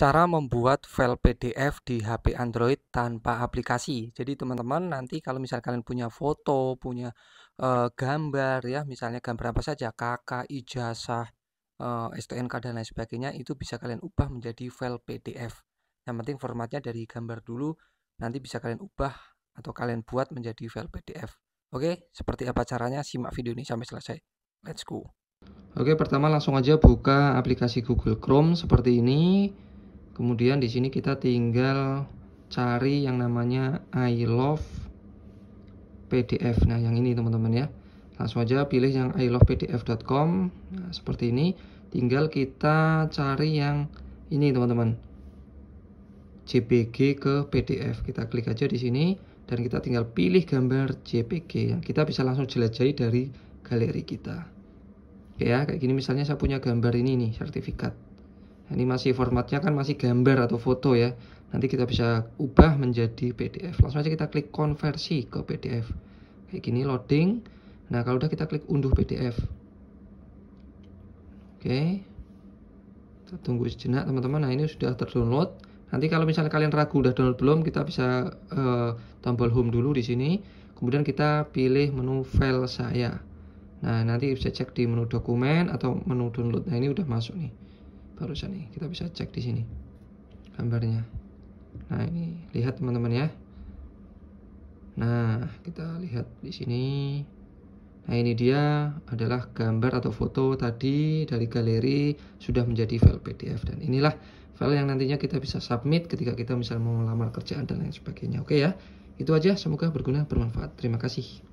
cara membuat file PDF di HP Android tanpa aplikasi. Jadi teman-teman nanti kalau misalnya kalian punya foto, punya uh, gambar ya, misalnya gambar apa saja, KK, ijazah, uh, eh, STNK dan lain sebagainya itu bisa kalian ubah menjadi file PDF. Yang penting formatnya dari gambar dulu, nanti bisa kalian ubah atau kalian buat menjadi file PDF. Oke, seperti apa caranya? Simak video ini sampai selesai. Let's go. Oke, pertama langsung aja buka aplikasi Google Chrome seperti ini kemudian di sini kita tinggal cari yang namanya I love PDF nah yang ini teman-teman ya langsung aja pilih yang I love pdf.com nah, seperti ini tinggal kita cari yang ini teman-teman JPG ke PDF kita klik aja di sini dan kita tinggal pilih gambar JPG yang nah, kita bisa langsung jelajahi dari galeri kita oke ya kayak gini misalnya saya punya gambar ini nih sertifikat ini masih formatnya kan masih gambar atau foto ya nanti kita bisa ubah menjadi PDF langsung aja kita klik konversi ke PDF kayak gini loading nah kalau udah kita klik unduh PDF oke kita tunggu sejenak teman-teman nah ini sudah terdownload nanti kalau misalnya kalian ragu udah download belum kita bisa uh, tombol home dulu di sini kemudian kita pilih menu file saya nah nanti bisa cek di menu dokumen atau menu download nah ini udah masuk nih barusan nih kita bisa cek di sini gambarnya nah ini lihat teman-teman ya nah kita lihat di sini nah ini dia adalah gambar atau foto tadi dari galeri sudah menjadi file PDF dan inilah file yang nantinya kita bisa submit ketika kita misalnya mau melamar kerjaan dan lain sebagainya oke ya itu aja semoga berguna bermanfaat terima kasih